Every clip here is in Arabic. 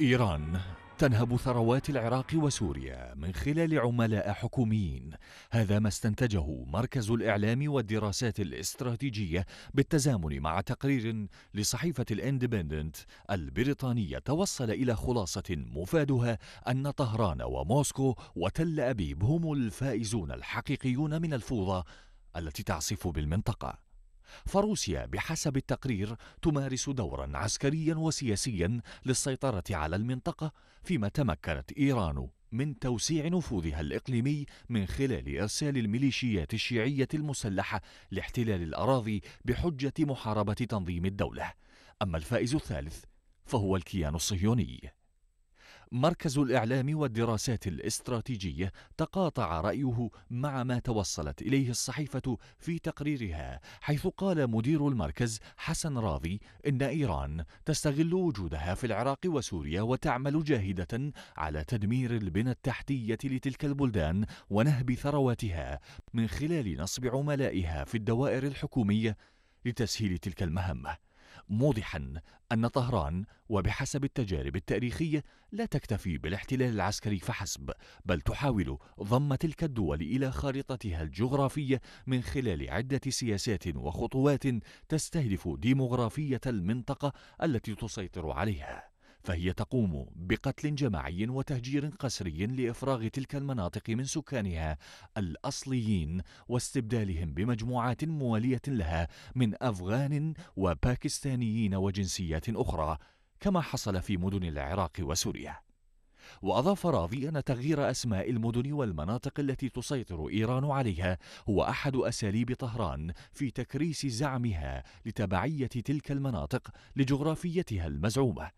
إيران تنهب ثروات العراق وسوريا من خلال عملاء حكوميين هذا ما استنتجه مركز الإعلام والدراسات الاستراتيجية بالتزامن مع تقرير لصحيفة الاندبندنت البريطانية توصل إلى خلاصة مفادها أن طهران وموسكو وتل أبيب هم الفائزون الحقيقيون من الفوضى التي تعصف بالمنطقة فروسيا بحسب التقرير تمارس دورا عسكريا وسياسيا للسيطرة على المنطقة فيما تمكنت إيران من توسيع نفوذها الإقليمي من خلال إرسال الميليشيات الشيعية المسلحة لاحتلال الأراضي بحجة محاربة تنظيم الدولة أما الفائز الثالث فهو الكيان الصهيوني مركز الإعلام والدراسات الاستراتيجية تقاطع رأيه مع ما توصلت إليه الصحيفة في تقريرها حيث قال مدير المركز حسن راضي إن إيران تستغل وجودها في العراق وسوريا وتعمل جاهدة على تدمير البنى التحتية لتلك البلدان ونهب ثرواتها من خلال نصب عملائها في الدوائر الحكومية لتسهيل تلك المهمه موضحا أن طهران وبحسب التجارب التاريخية لا تكتفي بالاحتلال العسكري فحسب بل تحاول ضم تلك الدول إلى خارطتها الجغرافية من خلال عدة سياسات وخطوات تستهدف ديموغرافية المنطقة التي تسيطر عليها فهي تقوم بقتل جماعي وتهجير قسري لافراغ تلك المناطق من سكانها الاصليين واستبدالهم بمجموعات مواليه لها من افغان وباكستانيين وجنسيات اخرى كما حصل في مدن العراق وسوريا وأضاف راضي أن تغيير أسماء المدن والمناطق التي تسيطر إيران عليها هو أحد أساليب طهران في تكريس زعمها لتبعية تلك المناطق لجغرافيتها المزعومة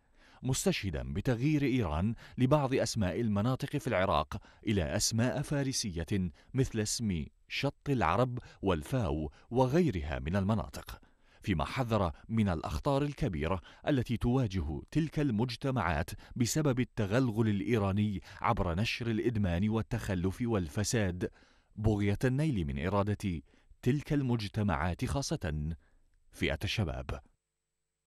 مستشهدا بتغيير إيران لبعض أسماء المناطق في العراق إلى أسماء فارسية مثل اسم شط العرب والفاو وغيرها من المناطق فيما حذر من الأخطار الكبيرة التي تواجه تلك المجتمعات بسبب التغلغل الإيراني عبر نشر الإدمان والتخلف والفساد بغية النيل من إرادة تلك المجتمعات خاصة فئة الشباب